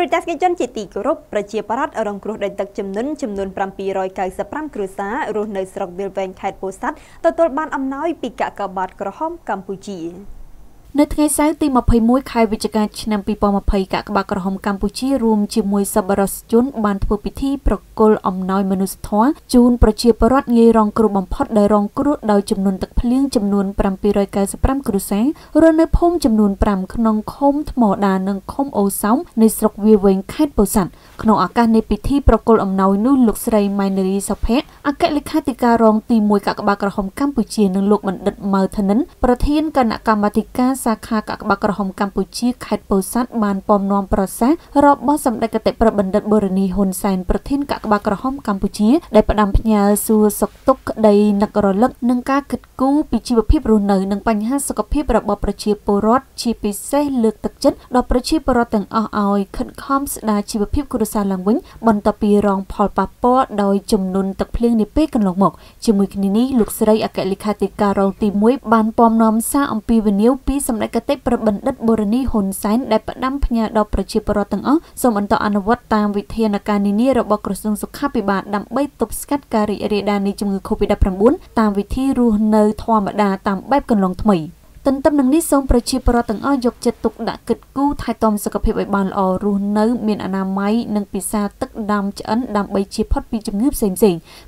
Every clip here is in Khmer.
គ្រូតាស្គីជនជាទីគោរពប្រជាប្រដ្ឋរងគ្រោះដេញទឹកចំនួនចំនួន795គ្រួសាររស់នៅស្រុកវាលវែងខេត្តពោធិ៍សាត់ទទួលបានអំណោយពីកាកបាទក្រហមកម្ពុជា។នៅថ្ងៃសៅរ៍ទី21ខែវិច្ឆិកាឆ្នាំ2020កាកបាទក្រហមកម្ពុជារួមជាមួយសប្បុរសជន បានធ្វើពិធីប្រគល់អំណោយមនុស្សធម៌ជូនប្រជាពលរដ្ឋងាយរងគ្រោះបំផុតដែលរងគ្រោះដោយចំនួនទឹកភ្លៀងចំនួន795គ្រួសាររស់នៅភូមិចំនួន5ក្នុងឃុំថ្មដានិងឃុំអូសោមនៃស្រុកវាវែងខេត្តពោធិ៍សាត់ក្នុងឱកាសនៃពិធីប្រគល់អំណោយនោះលោកស្រីម៉ៃនារីសុភ័ក្រអគ្គលេខាធិការរងទី1កាកបាទក្រហមកម្ពុជានិងលោកបណ្ឌិតម៉ៅធនិនប្រធានគណៈកម្មាធិការសាខាកាកបាទក្រហមកម្ពុជាខេត្តពោធិ៍សាត់បានពំនាំប្រសាសន៍របស់សម្ដេចគតិប្របណ្ឌិតបូរនីហ៊ុនសែនប្រធានកាកបាទក្រហមកម្ពុជាដែលផ្ដាំផ្ញើសួរសុខទុក្ខក្តីនឹករលឹកនិងការគិតគូរពីជីវភាពរស់នៅនិងបញ្ហាសុខភាពរបស់ប្រជាពលរដ្ឋជាពិសេសលើកទឹកចិត្តដល់ប្រជាពលរដ្ឋទាំងអស់ឲ្យខិតខំស្ដារជីវភាពគ្រួសារឡើងវិញ បន្ទាប់ពីរងផលប៉ះពាល់ដោយជំនន់ទឹកភ្លៀងនាពេលកន្លងមកជាមួយគ្នានេះលោកស្រីអគ្គលេខាធិការរងទី1បានពំនាំសារអំពីវិនិយោគពីសម្ដេចកតិប្របណ្ឌិតបូរនីហ៊ុនសែនដែលផ្ដាំផ្ញើដល់ប្រជាពលរដ្ឋទាំងអស់សូមបន្តអនុវត្តតាមវិធានការនានារបស់ក្រសួងសុខាភិបាលដើម្បីទប់ស្កាត់ការរីករាលដាលនៃជំងឺ Covid-19 តាមវិធីរស់នៅធម្មតាតាមបែបកន្លងថ្មី។ទន្ទឹមនឹងនេះសូមប្រជាពលរដ្ឋទាំងអស់យកចិត្តទុកដាក់គិតគូរថែទាំសុខភាពឲ្យបានល្អរស់នៅមានអនាម័យនិងពិសាទឹកដាំឆ្អិនដើម្បីជៀសផុតពីជំងឺផ្សេងៗ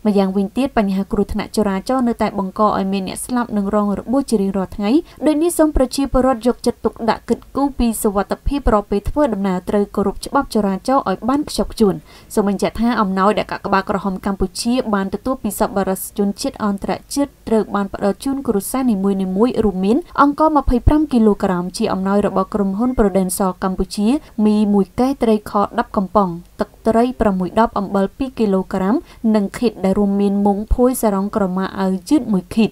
ម្យ៉ាងវិញទៀតបញ្ហាគ្រោះថ្នាក់ចរាចរណ៍នៅតែបង្កឲ្យមានអ្នកស្លាប់និងរងរបួសជារៀងរាល់ថ្ងៃដោយនេះសូមប្រជាពលរដ្ឋយកចិត្តទុកដាក់គិតគូរពីសុវត្ថិភាពរាល់ពេលធ្វើដំណើរត្រូវគោរពច្បាប់ចរាចរណ៍ឲ្យបានខ្ជាប់ខ្ជួនសូមបញ្ជាក់ថាអំណោយដែលកាកបាទក្រហមកម្ពុជាបានទទួលពីសប្បុរសជនជាតិអន្តរជាតិត្រូវបានផ្តល់ជូនគ្រួសារនីមួយៗរួមមានអង្គអង្គ25គីឡូក្រាមជាអំណោយរបស់ក្រុមហ៊ុន Prudential កម្ពុជាមី1កែត្រីខ10កំប៉ុងទឹកត្រី6ដបអំបិល2គីឡូក្រាម និងឃីតដែលរួមមានមុងភួយសារ៉ុងក្រម៉ាអៅយឺត1ឃីត